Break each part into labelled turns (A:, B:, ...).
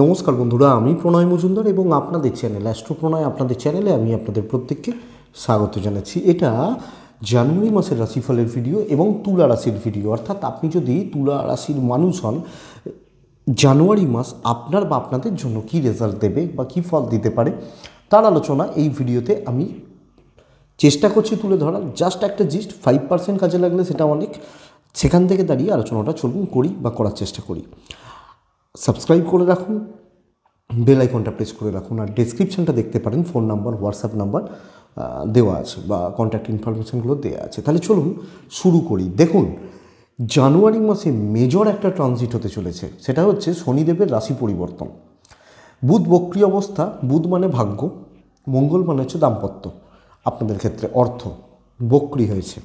A: নমস্কার বন্ধুরা আমি প্রণয় মজুমদার এবং আপনাদের চ্যানেল অ্যাস্ট্রো প্রণয় আপনাদের চ্যানেলে আমি আপনাদের প্রত্যেককে স্বাগত জানাচ্ছি এটা জানুয়ারি মাসের রাশিফলের ভিডিও এবং তুলা রাশির ভিডিও অর্থাৎ আপনি যদি তুলা রাশির মানুষ হন জানুয়ারি মাস আপনার বা আপনাদের জন্য কি রেজাল্ট দেবে বা কি ফল দিতে পারে তার আলোচনা এই ভিডিওতে আমি চেষ্টা করছি তুলে ধরার জাস্ট একটা জিস্ট ফাইভ পার্সেন্ট কাজে লাগলে সেটা অনেক সেখান থেকে দাঁড়িয়ে আলোচনাটা চলুন করি বা করার চেষ্টা করি সাবস্ক্রাইব করে রাখুন বেল আইকনটা প্রেস করে রাখুন আর ডেসক্রিপশনটা দেখতে পারেন ফোন নাম্বার হোয়াটসঅ্যাপ নাম্বার দেওয়া আছে বা কন্ট্যাক্ট ইনফরমেশানগুলো দেওয়া আছে তাহলে চলুন শুরু করি দেখুন জানুয়ারি মাসে মেজর একটা ট্রানজিট হতে চলেছে সেটা হচ্ছে শনিদেবের রাশি পরিবর্তন বুধ বক্রিয় অবস্থা বুধ মানে ভাগ্য মঙ্গল মানে হচ্ছে দাম্পত্য আপনাদের ক্ষেত্রে অর্থ বক্রি হয়েছে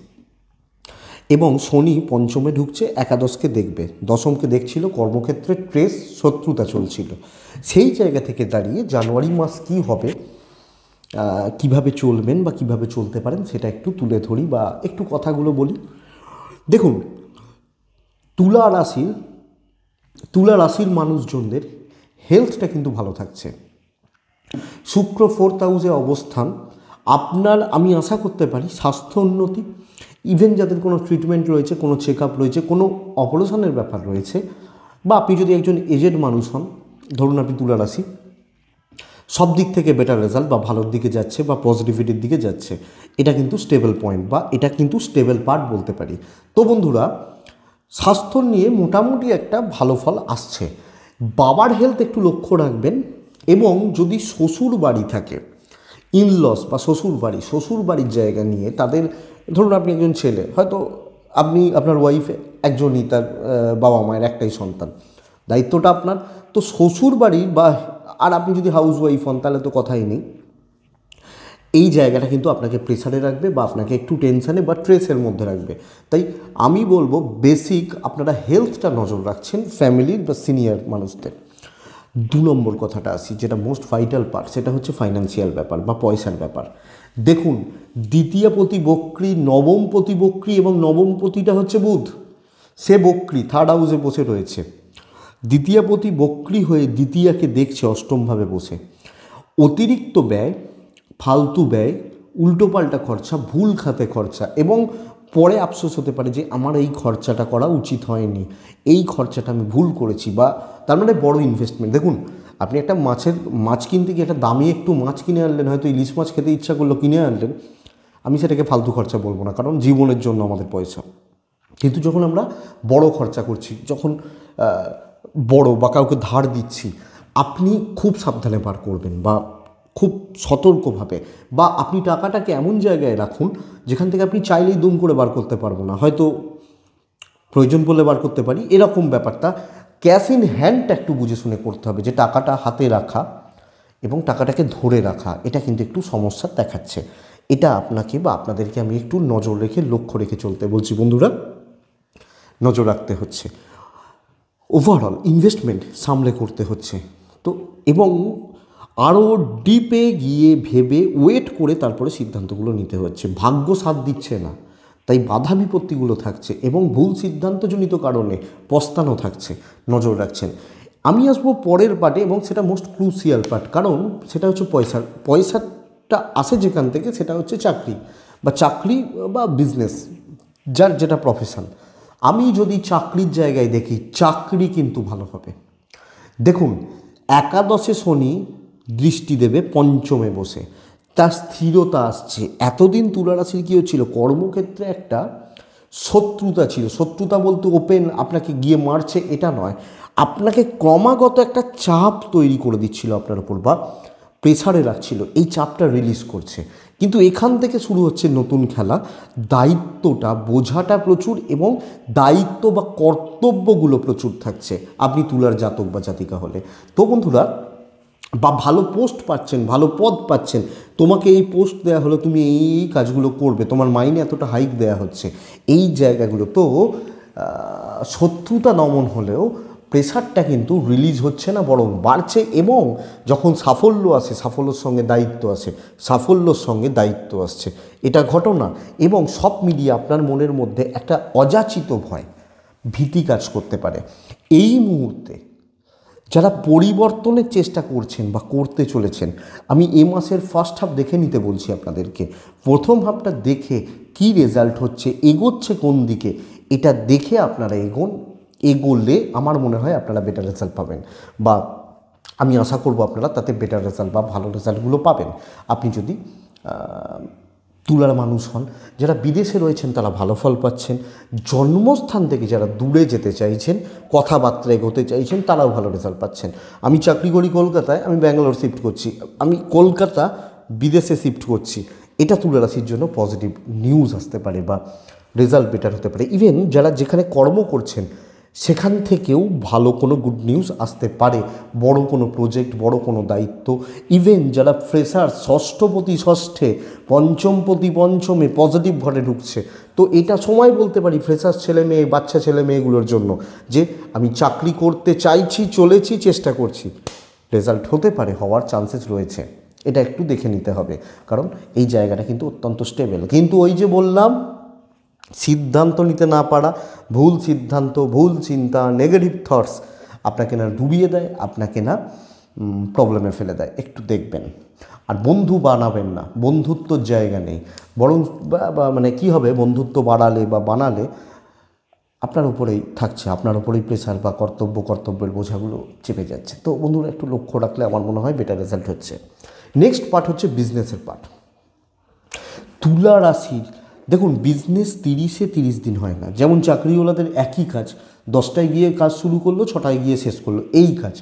A: এবং শনি পঞ্চমে ঢুকছে একাদশকে দেখবে দশমকে দেখছিল কর্মক্ষেত্রে ট্রেস শত্রুতা চলছিল সেই জায়গা থেকে দাঁড়িয়ে জানুয়ারি মাস কি হবে কিভাবে চলবেন বা কিভাবে চলতে পারেন সেটা একটু তুলে ধরি বা একটু কথাগুলো বলি দেখুন তুলা রাশির তুলা রাশির মানুষজনদের হেলথটা কিন্তু ভালো থাকছে শুক্র ফোর্থ হাউসে অবস্থান আপনার আমি আশা করতে পারি স্বাস্থ্য উন্নতি ইভেন যাদের কোনো ট্রিটমেন্ট রয়েছে কোনো চেক আপ রয়েছে কোনো অপারেশনের ব্যাপার রয়েছে বা আপনি যদি একজন এজেড মানুষ হন ধরুন আপনি তুলা সব দিক থেকে বেটার রেজাল্ট বা ভালোর দিকে যাচ্ছে বা পজিটিভিটির দিকে যাচ্ছে এটা কিন্তু স্টেবল পয়েন্ট বা এটা কিন্তু স্টেবল পার্ট বলতে পারি তো বন্ধুরা স্বাস্থ্য নিয়ে মোটামুটি একটা ভালো ফল আসছে বাবার হেলথ একটু লক্ষ্য রাখবেন এবং যদি শ্বশুর বাড়ি থাকে ইনলস বা শ্বশুর বাড়ি শ্বশুর বাড়ির জায়গা নিয়ে তাদের ধরুন আপনি একজন ছেলে হয়তো আপনি আপনার ওয়াইফ একজনই তার বাবা মায়ের একটাই সন্তান দায়িত্বটা আপনার তো শ্বশুর বাড়ি বা আর আপনি যদি হাউস ওয়াইফ হন তাহলে তো কথাই নেই এই জায়গাটা কিন্তু আপনাকে প্রেশারে রাখবে বা আপনাকে একটু টেনশানে বা ট্রেসের মধ্যে রাখবে তাই আমি বলবো বেসিক আপনারা হেলথটা নজর রাখছেন ফ্যামিলির বা সিনিয়র মানুষদের দু নম্বর কথাটা আসি যেটা মোস্ট ভাইটাল পার্ট সেটা হচ্ছে ফাইন্যান্সিয়াল ব্যাপার বা পয়সার ব্যাপার দেখুন দ্বিতীয় প্রতিবক্রী নবম প্রতিবক্রী এবং নবম প্রতিটা হচ্ছে বুধ সে বক্রী থার্ড হাউসে বসে রয়েছে প্রতি বক্রী হয়ে দ্বিতীয়াকে দেখছে অষ্টমভাবে বসে অতিরিক্ত ব্যয় ফালতু ব্যয় উল্টোপাল্টা খরচা ভুল খাতে খরচা এবং পরে আফসোস হতে পারে যে আমার এই খরচাটা করা উচিত হয়নি এই খরচাটা আমি ভুল করেছি বা তার মানে বড় ইনভেস্টমেন্ট দেখুন আপনি একটা মাছের মাছ কিনতে গিয়ে একটা দামি একটু মাছ কিনে আনলেন হয়তো ইলিশ মাছ খেতে ইচ্ছা করলো কিনে আনলেন আমি সেটাকে ফালতু খরচা বলবো না কারণ জীবনের জন্য আমাদের পয়সা কিন্তু যখন আমরা বড় খরচা করছি যখন বড় বা কাউকে ধার দিচ্ছি আপনি খুব সাবধানে পার করবেন বা খুব সতর্কভাবে বা আপনি টাকাটাকে এমন জায়গায় রাখুন যেখান থেকে আপনি চাইলেই দুম করে বার করতে পারবো না হয়তো প্রয়োজন বলে বার করতে পারি এরকম ব্যাপারটা ক্যাশ ইন হ্যান্ডটা একটু বুঝে শুনে করতে হবে যে টাকাটা হাতে রাখা এবং টাকাটাকে ধরে রাখা এটা কিন্তু একটু সমস্যা দেখাচ্ছে এটা আপনাকে বা আপনাদেরকে আমি একটু নজর রেখে লক্ষ্য রেখে চলতে বলছি বন্ধুরা নজর রাখতে হচ্ছে ওভারঅল ইনভেস্টমেন্ট সামলে করতে হচ্ছে তো এবং আরও ডিপে গিয়ে ভেবে ওয়েট করে তারপরে সিদ্ধান্তগুলো নিতে হচ্ছে ভাগ্য সাথ দিচ্ছে না তাই বাধা বিপত্তিগুলো থাকছে এবং ভুল সিদ্ধান্তজনিত কারণে পস্তানো থাকছে নজর রাখছেন আমি আসবো পরের পার্টে এবং সেটা মোস্ট ক্রুসিয়াল পার্ট কারণ সেটা হচ্ছে পয়সার পয়সাটা আসে যেখান থেকে সেটা হচ্ছে চাকরি বা চাকরি বা বিজনেস যার যেটা প্রফেশন আমি যদি চাকরির জায়গায় দেখি চাকরি কিন্তু ভালো হবে দেখুন একাদশে শনি দৃষ্টি দেবে পঞ্চমে বসে তার স্থিরতা আসছে এতদিন তুলারাশির কী হচ্ছিল কর্মক্ষেত্রে একটা শত্রুতা ছিল শত্রুতা বলতে ওপেন আপনাকে গিয়ে মারছে এটা নয় আপনাকে ক্রমাগত একটা চাপ তৈরি করে দিচ্ছিল আপনার উপর বা প্রেসারে রাখছিল এই চাপটা রিলিজ করছে কিন্তু এখান থেকে শুরু হচ্ছে নতুন খেলা দায়িত্বটা বোঝাটা প্রচুর এবং দায়িত্ব বা কর্তব্যগুলো প্রচুর থাকছে আপনি তুলার জাতক বা জাতিকা হলে তো বন্ধুরা বা ভালো পোস্ট পাচ্ছেন ভালো পদ পাচ্ছেন তোমাকে এই পোস্ট দেওয়া হলো তুমি এই এই কাজগুলো করবে তোমার মাইনে এতটা হাইক দেওয়া হচ্ছে এই জায়গাগুলো তো শত্রুতা দমন হলেও প্রেশারটা কিন্তু রিলিজ হচ্ছে না বরং বাড়ছে এবং যখন সাফল্য আসে সাফল্যর সঙ্গে দায়িত্ব আসে সাফল্যর সঙ্গে দায়িত্ব আসছে এটা ঘটনা এবং সব মিলিয়ে আপনার মনের মধ্যে একটা অযাচিত ভয় ভীতি কাজ করতে পারে এই মুহূর্তে যারা পরিবর্তনের চেষ্টা করছেন বা করতে চলেছেন আমি এ মাসের ফার্স্ট হাফ দেখে নিতে বলছি আপনাদেরকে প্রথম হাফটা দেখে কি রেজাল্ট হচ্ছে এগোচ্ছে কোন দিকে এটা দেখে আপনারা এগোন এগোলে আমার মনে হয় আপনারা বেটার রেজাল্ট পাবেন বা আমি আশা করব আপনারা তাতে বেটার রেজাল্ট বা ভালো রেজাল্টগুলো পাবেন আপনি যদি তুলার মানুষ হন যারা বিদেশে রয়েছেন তারা ভালো ফল পাচ্ছেন জন্মস্থান থেকে যারা দূরে যেতে চাইছেন কথাবার্তা এগোতে চাইছেন তারাও ভালো রেজাল্ট পাচ্ছেন আমি চাকরি করি কলকাতায় আমি ব্যাঙ্গালোর শিফট করছি আমি কলকাতা বিদেশে শিফট করছি এটা তুলা রাশির জন্য পজিটিভ নিউজ আসতে পারে বা রেজাল্ট বেটার হতে পারে ইভেন যারা যেখানে কর্ম করছেন সেখান থেকেও ভালো কোনো গুড নিউজ আসতে পারে বড় কোনো প্রজেক্ট বড় কোনো দায়িত্ব ইভেন যারা ফ্রেশার ষষ্ঠপতি ষষ্ঠে পঞ্চমপতি পঞ্চমে পজিটিভ ঘরে ঢুকছে তো এটা সময় বলতে পারি ফ্রেশার ছেলে মেয়ে বাচ্চা ছেলে মেয়েগুলোর জন্য যে আমি চাকরি করতে চাইছি চলেছি চেষ্টা করছি রেজাল্ট হতে পারে হওয়ার চান্সেস রয়েছে এটা একটু দেখে নিতে হবে কারণ এই জায়গাটা কিন্তু অত্যন্ত স্টেবেল কিন্তু ওই যে বললাম সিদ্ধান্ত নিতে না পারা ভুল সিদ্ধান্ত ভুল চিন্তা নেগেটিভ থটস আপনাকে না ডুবিয়ে দেয় আপনাকে না প্রবলেমে ফেলে দেয় একটু দেখবেন আর বন্ধু বানাবেন না বন্ধুত্বর জায়গা নেই বরং মানে কি হবে বন্ধুত্ব বাড়ালে বা বানালে আপনার উপরেই থাকছে আপনার উপরেই প্রেশার বা কর্তব্য কর্তব্যের বোঝাগুলো চেপে যাচ্ছে তো বন্ধুরা একটু লক্ষ্য রাখলে আমার মনে হয় বেটার রেজাল্ট হচ্ছে নেক্সট পার্ট হচ্ছে বিজনেসের পার্ট তুলা রাশির দেখুন বিজনেস তিরিশে তিরিশ দিন হয় না যেমন চাকরিওয়ালাদের একই কাজ দশটায় গিয়ে কাজ শুরু করলো ছটায় গিয়ে শেষ করলো এই কাজ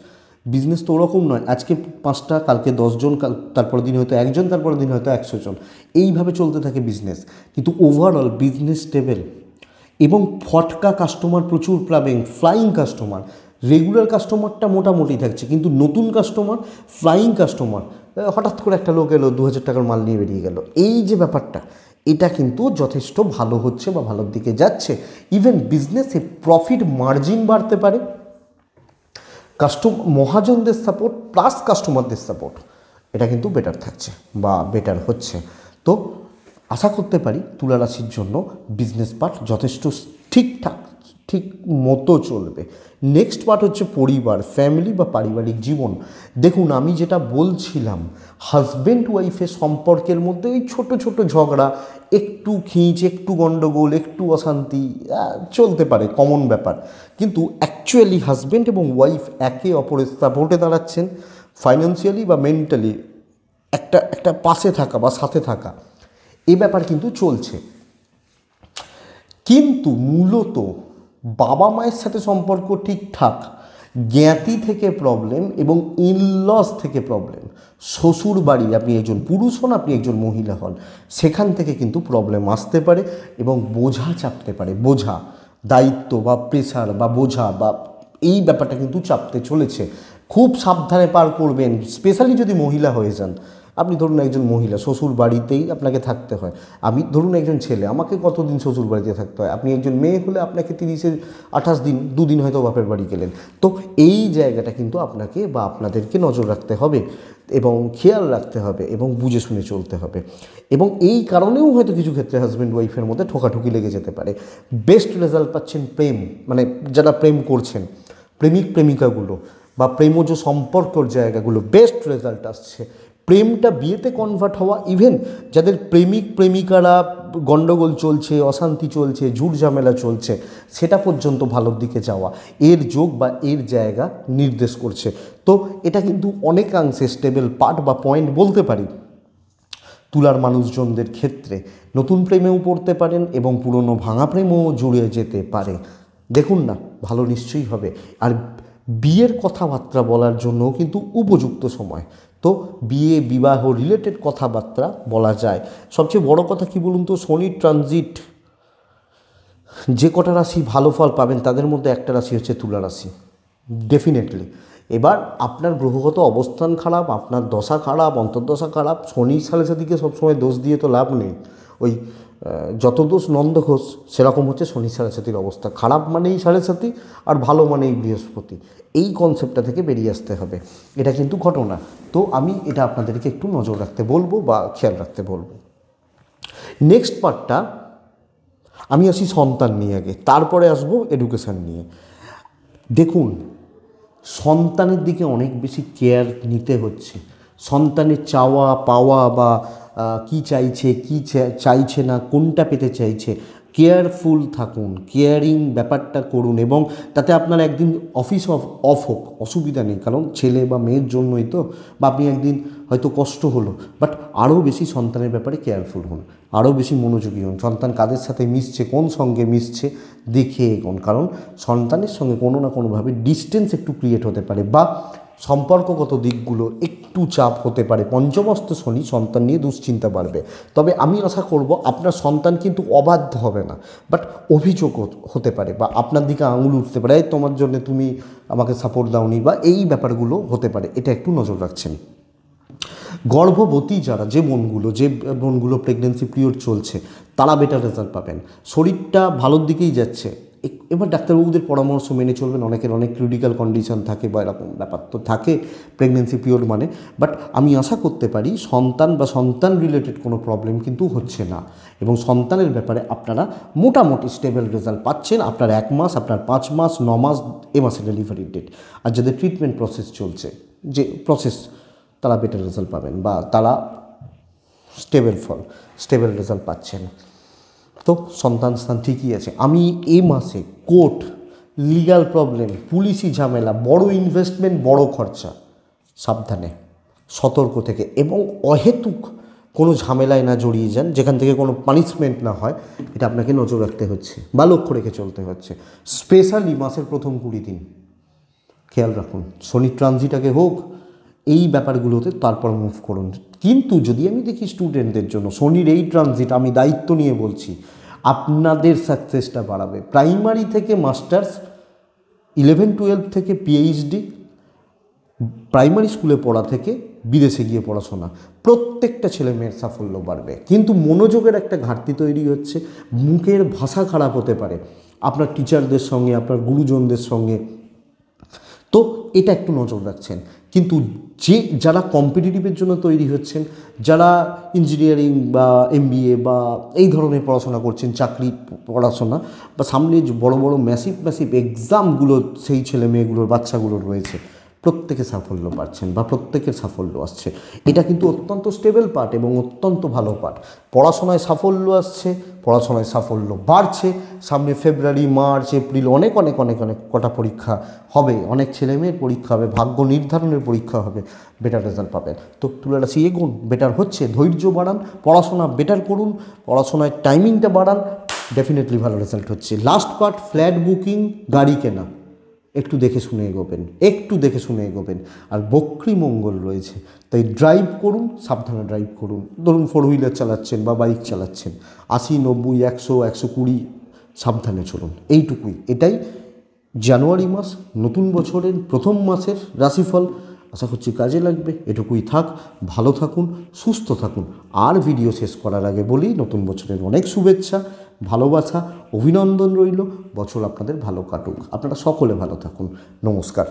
A: বিজনেস তো ওরকম নয় আজকে পাঁচটা কালকে দশজন তারপর দিন হয়তো একজন তারপর দিন হয়তো একশো জন এইভাবে চলতে থাকে বিজনেস কিন্তু ওভারঅল বিজনেস টেবেল এবং ফটকা কাস্টমার প্রচুর প্লাবিং ফ্লাইং কাস্টমার রেগুলার কাস্টমারটা মোটামুটি থাকছে কিন্তু নতুন কাস্টমার ফ্লাইং কাস্টমার হঠাৎ করে একটা লোক এলো দু হাজার টাকার মাল নিয়ে বেরিয়ে গেল এই যে ব্যাপারটা এটা কিন্তু যথেষ্ট ভালো হচ্ছে বা ভালোর দিকে যাচ্ছে ইভেন বিজনেসে প্রফিট মার্জিন বাড়তে পারে কাস্টম মহাজনদের সাপোর্ট প্লাস কাস্টমারদের সাপোর্ট এটা কিন্তু বেটার থাকছে বা বেটার হচ্ছে তো আশা করতে পারি তুলারাশির জন্য বিজনেস পার্ট যথেষ্ট ঠিকঠাক ঠিক মতো চলবে নেক্সট পার্ট হচ্ছে পরিবার ফ্যামিলি বা পারিবারিক জীবন দেখুন আমি যেটা বলছিলাম হাজব্যান্ড ওয়াইফের সম্পর্কের মধ্যে ওই ছোট ছোট ঝগড়া একটু খিঁচ একটু গণ্ডগোল একটু অশান্তি চলতে পারে কমন ব্যাপার কিন্তু অ্যাকচুয়ালি হাজব্যান্ড এবং ওয়াইফ একে অপরের সাপোর্টে দাঁড়াচ্ছেন ফাইন্যান্সিয়ালি বা মেন্টালি একটা একটা পাশে থাকা বা সাথে থাকা এ ব্যাপার কিন্তু চলছে কিন্তু মূলত বাবা মায়ের সাথে সম্পর্ক ঠিকঠাক জ্ঞাতি থেকে প্রবলেম এবং ইনলস থেকে প্রবলেম শ্বশুর বাড়ি আপনি একজন পুরুষ হন আপনি একজন মহিলা হন সেখান থেকে কিন্তু প্রবলেম আসতে পারে এবং বোঝা চাপতে পারে বোঝা দায়িত্ব বা প্রেশার বা বোঝা বা এই ব্যাপারটা কিন্তু চাপতে চলেছে খুব সাবধানে পার করবেন স্পেশালি যদি মহিলা হয়ে যান আপনি ধরুন একজন মহিলা শ্বশুর বাড়িতেই আপনাকে থাকতে হয় আমি ধরুন একজন ছেলে আমাকে কতদিন শ্বশুর বাড়িতে থাকতে হয় আপনি একজন মেয়ে হলে আপনাকে তিরিশে আঠাশ দিন দুদিন হয়তো বাপের বাড়ি গেলেন তো এই জায়গাটা কিন্তু আপনাকে বা আপনাদেরকে নজর রাখতে হবে এবং খেয়াল রাখতে হবে এবং বুঝে শুনে চলতে হবে এবং এই কারণেও হয়তো কিছু ক্ষেত্রে হাজব্যান্ড ওয়াইফের মধ্যে ঠোকাঠুকি লেগে যেতে পারে বেস্ট রেজাল্ট পাচ্ছেন প্রেম মানে যারা প্রেম করছেন প্রেমিক প্রেমিকাগুলো বা প্রেমজ সম্পর্কর জায়গাগুলো বেস্ট রেজাল্ট আসছে প্রেমটা বিয়েতে কনভার্ট হওয়া ইভেন যাদের প্রেমিক প্রেমিকারা গণ্ডগোল চলছে অশান্তি চলছে ঝুট ঝামেলা চলছে সেটা পর্যন্ত ভালোর দিকে যাওয়া এর যোগ বা এর জায়গা নির্দেশ করছে তো এটা কিন্তু অনেকাংশে স্টেবল পার্ট বা পয়েন্ট বলতে পারি তুলার মানুষজনদের ক্ষেত্রে নতুন প্রেমেও পড়তে পারেন এবং পুরনো ভাঙা প্রেমও জুড়ে যেতে পারে দেখুন না ভালো নিশ্চয়ই হবে আর বিয়ের কথাবার্তা বলার জন্য কিন্তু উপযুক্ত সময় তো বিয়ে বিবাহ রিলেটেড কথাবার্তা বলা যায় সবচেয়ে বড় কথা কি বলুন তো শনি ট্রানজিট যে কটা রাশি ভালো ফল পাবেন তাদের মধ্যে একটা রাশি হচ্ছে তুলা রাশি ডেফিনেটলি এবার আপনার গ্রহগত অবস্থান খারাপ আপনার দশা খারাপ অন্তর্দশা খারাপ শনির সালে সাদিকে সবসময় দোষ দিয়ে তো লাভ নেই ওই যত দোষ নন্দ ঘোষ সেরকম হচ্ছে শনি সাড়ে অবস্থা খারাপ মানেই সাড়ে সাথী আর ভালো মানেই বৃহস্পতি এই কনসেপ্টটা থেকে বেরিয়ে আসতে হবে এটা কিন্তু ঘটনা তো আমি এটা আপনাদেরকে একটু নজর রাখতে বলবো বা খেয়াল রাখতে বলবো নেক্সট পার্টটা আমি আসি সন্তান নিয়ে আগে তারপরে আসবো এডুকেশান নিয়ে দেখুন সন্তানের দিকে অনেক বেশি কেয়ার নিতে হচ্ছে সন্তানের চাওয়া পাওয়া বা কি চাইছে কি চাইছে না কোনটা পেতে চাইছে কেয়ারফুল থাকুন কেয়ারিং ব্যাপারটা করুন এবং তাতে আপনার একদিন অফিস অফ অফ হোক অসুবিধা নেই কারণ ছেলে বা মেয়ের জন্যই তো বা আপনি একদিন হয়তো কষ্ট হলো বাট আরও বেশি সন্তানের ব্যাপারে কেয়ারফুল হন আরও বেশি মনোযোগী হন সন্তান কাদের সাথে মিশছে কোন সঙ্গে মিশছে দেখে এগোন কারণ সন্তানের সঙ্গে কোনো না কোনোভাবে ডিস্টেন্স একটু ক্রিয়েট হতে পারে বা সম্পর্কগত দিকগুলো একটু চাপ হতে পারে পঞ্চমস্ত শনি সন্তান নিয়ে দুশ্চিন্তা বাড়বে তবে আমি আশা করব আপনার সন্তান কিন্তু অবাধ্য হবে না বাট অভিযোগ হতে পারে বা আপনার দিকে আঙুল উঠতে পারে তোমার জন্য তুমি আমাকে সাপোর্ট দাওনি বা এই ব্যাপারগুলো হতে পারে এটা একটু নজর রাখছেন গর্ভবতী যারা যে বোনগুলো যে বোনগুলো প্রেগনেন্সি পিরিয়ড চলছে তারা বেটার রেজাল্ট পাবেন শরীরটা ভালোর দিকেই যাচ্ছে এবার ডাক্তারবাবুদের পরামর্শ মেনে চলবেন অনেকের অনেক ক্রিটিক্যাল কন্ডিশন থাকে বা এরকম ব্যাপার তো থাকে প্রেগনেন্সি পিওর মানে বাট আমি আশা করতে পারি সন্তান বা সন্তান রিলেটেড কোনো প্রবলেম কিন্তু হচ্ছে না এবং সন্তানের ব্যাপারে আপনারা মোটামুটি স্টেবল রেজাল্ট পাচ্ছেন আপনার এক মাস আপনার পাঁচ মাস ন মাস এ মাসে ডেলিভারির ডেট আর যাদের ট্রিটমেন্ট প্রসেস চলছে যে প্রসেস তারা বেটার রেজাল্ট পাবেন বা তারা স্টেবল ফল স্টেবল রেজাল্ট পাচ্ছেন তো সন্তান স্থান ঠিকই আছে আমি এ মাসে কোর্ট লিগাল প্রবলেম পুলিশি ঝামেলা বড় ইনভেস্টমেন্ট বড় খরচা সাবধানে সতর্ক থেকে এবং অহেতুক কোনো ঝামেলায় না জড়িয়ে যান যেখান থেকে কোনো পানিশমেন্ট না হয় এটা আপনাকে নজর রাখতে হচ্ছে বা লক্ষ্য রেখে চলতে হচ্ছে স্পেশালি মাসের প্রথম কুড়ি দিন খেয়াল রাখুন শনি ট্রানজিট আগে হোক এই ব্যাপারগুলোতে তারপর মুভ করুন কিন্তু যদি আমি দেখি স্টুডেন্টদের জন্য শনির এই ট্রানজিট আমি দায়িত্ব নিয়ে বলছি আপনাদের সাকসেসটা বাড়াবে প্রাইমারি থেকে মাস্টার্স ইলেভেন টুয়েলভ থেকে পিএইচডি প্রাইমারি স্কুলে পড়া থেকে বিদেশে গিয়ে পড়াশোনা প্রত্যেকটা ছেলে মেয়ের সাফল্য বাড়বে কিন্তু মনোযোগের একটা ঘাটতি তৈরি হচ্ছে মুখের ভাষা খারাপ হতে পারে আপনার টিচারদের সঙ্গে আপনার গুরুজনদের সঙ্গে তো এটা একটু নজর রাখছেন কিন্তু যে যারা কম্পিটিটিভের জন্য তৈরি হচ্ছেন যারা ইঞ্জিনিয়ারিং বা এমবিএ বা এই ধরনের পড়াশোনা করছেন চাকরি পড়াশোনা বা সামনে বড় বড় ম্যাসিভ ম্যাসিভ এক্সামগুলো সেই ছেলে মেয়েগুলোর বাচ্চাগুলোর রয়েছে প্রত্যেকে সাফল্য পাচ্ছেন বা প্রত্যেকের সাফল্য আসছে এটা কিন্তু অত্যন্ত স্টেবল পার্ট এবং অত্যন্ত ভালো পার্ট পড়াশোনায় সাফল্য আসছে পড়াশোনায় সাফল্য বাড়ছে সামনে ফেব্রুয়ারি মার্চ এপ্রিল অনেক অনেক অনেক অনেক কটা পরীক্ষা হবে অনেক ছেলেমেয়ের পরীক্ষা হবে ভাগ্য নির্ধারণের পরীক্ষা হবে বেটার রেজাল্ট পাবেন তো তুলারাশি এগুন বেটার হচ্ছে ধৈর্য বাড়ান পড়াশোনা বেটার করুন পড়াশোনায় টাইমিংটা বাড়ান ডেফিনেটলি ভালো রেজাল্ট হচ্ছে লাস্ট পার্ট ফ্ল্যাট বুকিং গাড়ি কেনা একটু দেখে শুনে এগোবেন একটু দেখে শুনে এগোবেন আর বক্রি মঙ্গল রয়েছে তাই ড্রাইভ করুন সাবধানে ড্রাইভ করুন ধরুন ফোর হুইলার চালাচ্ছেন বা বাইক চালাচ্ছেন আশি নব্বই একশো একশো কুড়ি সাবধানে চলুন এইটুকুই এটাই জানুয়ারি মাস নতুন বছরের প্রথম মাসের রাশিফল আশা করছি কাজে লাগবে এটুকুই থাক ভালো থাকুন সুস্থ থাকুন আর ভিডিও শেষ করার আগে বলি নতুন বছরের অনেক শুভেচ্ছা ভালোবাসা অভিনন্দন রইল বছর আপনাদের ভালো কাটুক আপনারা সকলে ভালো থাকুন নমস্কার